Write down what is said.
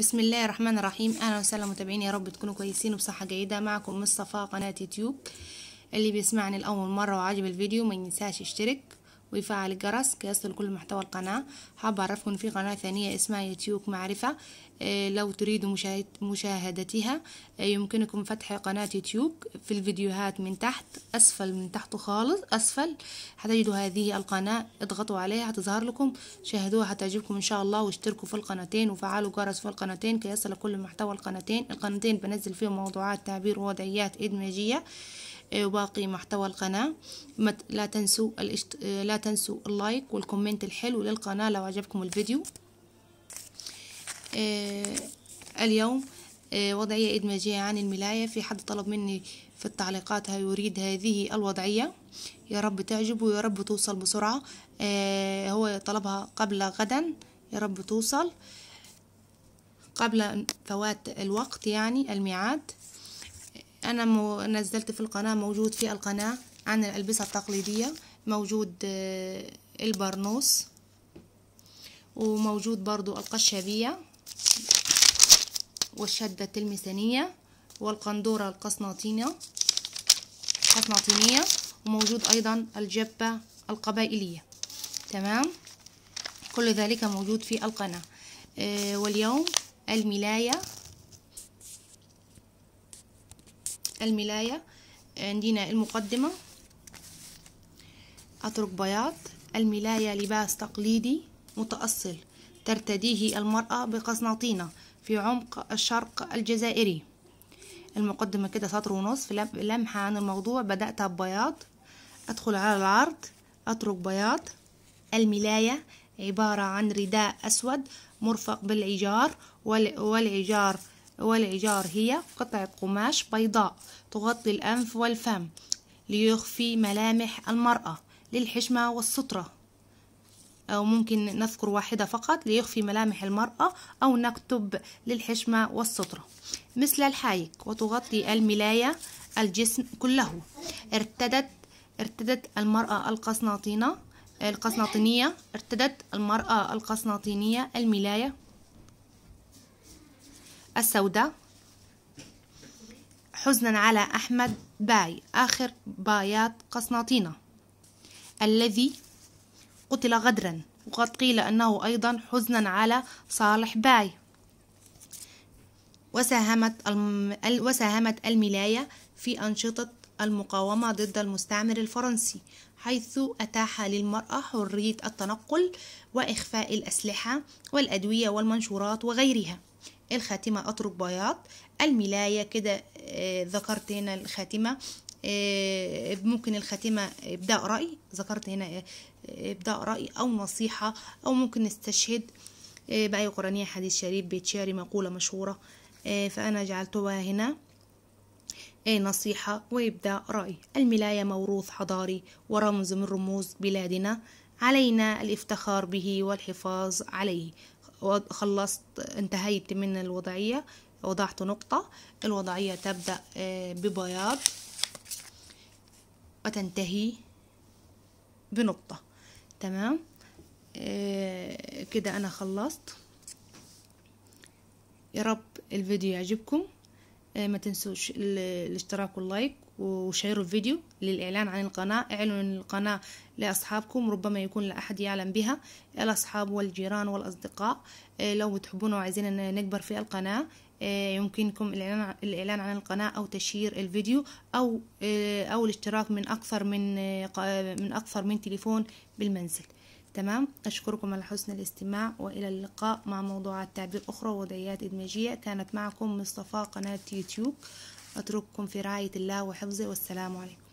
بسم الله الرحمن الرحيم اهلا وسهلا متابعين يا رب تكونوا كويسين وبصحه جيده معكم مصطفى قناه يوتيوب اللي بيسمعني لاول مره وعجب الفيديو ما ينساش يشترك ويفعل الجرس يصل كل محتوى القناة حاب أعرفكم في قناة ثانية اسمها يوتيوب معرفة إيه، لو تريدوا مشاهدتها إيه، يمكنكم فتح قناة يوتيوب في الفيديوهات من تحت أسفل من تحت خالص أسفل هتجدوا هذه القناة اضغطوا عليها هتظهر لكم شاهدوها هتعجبكم إن شاء الله واشتركوا في القناتين وفعلوا جرس في القناتين كي يصل كل محتوى القناتين القناتين بنزل فيهم موضوعات تعبير ووضعيات إدماجية باقي محتوى القناة لا تنسوا الاشت... آه، لا تنسوا اللايك والكومنت الحلو للقناة لو عجبكم الفيديو آه، اليوم آه، وضعية إدماجية عن الملاية في حد طلب مني في التعليقات يريد هذه الوضعية يا رب تعجبه يا رب توصل بسرعة هو طلبها قبل غدا يا رب توصل قبل فوات الوقت يعني الميعاد أنا مو نزلت في القناة موجود في القناة عن الألبسة التقليدية موجود آه، البرنوس وموجود برضو القشابية والشدة التلمسانية والقندورة القسناطينة قسناطينية وموجود أيضا الجبة القبائلية تمام كل ذلك موجود في القناة آه، واليوم الملاية الملاية عندنا المقدمة أترك بياض الملاية لباس تقليدي متأصل ترتديه المرأة بقسناطينة في عمق الشرق الجزائري المقدمة كده سطر ونصف لمحة عن الموضوع بدأتها ببياض أدخل على العرض أترك بياض الملاية عبارة عن رداء أسود مرفق بالعجار والعجار والعجار هي قطعة قماش بيضاء تغطي الأنف والفم ليخفي ملامح المرأة للحشمة والسترة أو ممكن نذكر واحدة فقط ليخفي ملامح المرأة أو نكتب للحشمة والسترة مثل الحايك وتغطي الملاية الجسم كله ارتدت ارتدت المرأة القسناطينة القسناطينية ارتدت المرأة القسناطينية الملاية السوداء حزنا على أحمد باي آخر بايات قسنطينة الذي قتل غدرا وقد قيل أنه أيضا حزنا على صالح باي وساهمت الم... وساهمت الملاية في أنشطة المقاومة ضد المستعمر الفرنسي حيث أتاح للمرأة حرية التنقل وإخفاء الأسلحة والأدوية والمنشورات وغيرها الخاتمة أطرق بياض الملاية كده آه، ذكرت هنا الخاتمة آه، ممكن الخاتمة إبداء رأي ذكرت هنا آه، إبداء رأي أو نصيحة أو ممكن نستشهد بأي قرآنية حديث شريف بيت شعري مقولة مشهورة فأنا جعلتها هنا نصيحة وإبداء رأي الملاية موروث حضاري ورمز من رموز بلادنا علينا الافتخار به والحفاظ عليه خلصت انتهيت من الوضعية وضعت نقطة الوضعية تبدأ آه، ببياض وتنتهي بنقطة تمام آه، كده أنا خلصت يا رب الفيديو يعجبكم آه، ما تنسوش الاشتراك واللايك وشيروا الفيديو للإعلان عن القناة اعلنوا القناة لأصحابكم ربما يكون لا أحد يعلم بها الأصحاب والجيران والأصدقاء آه، لو بتحبون وعايزين نكبر في القناة آه، يمكنكم الإعلان عن القناة أو تشير الفيديو أو أو الاشتراك من أكثر من من أكثر من تليفون بالمنزل تمام أشكركم على حسن الاستماع وإلى اللقاء مع موضوعات تعبير أخرى ووضعيات إدماجية كانت معكم مصطفى قناة يوتيوب أترككم في رعاية الله وحفظه والسلام عليكم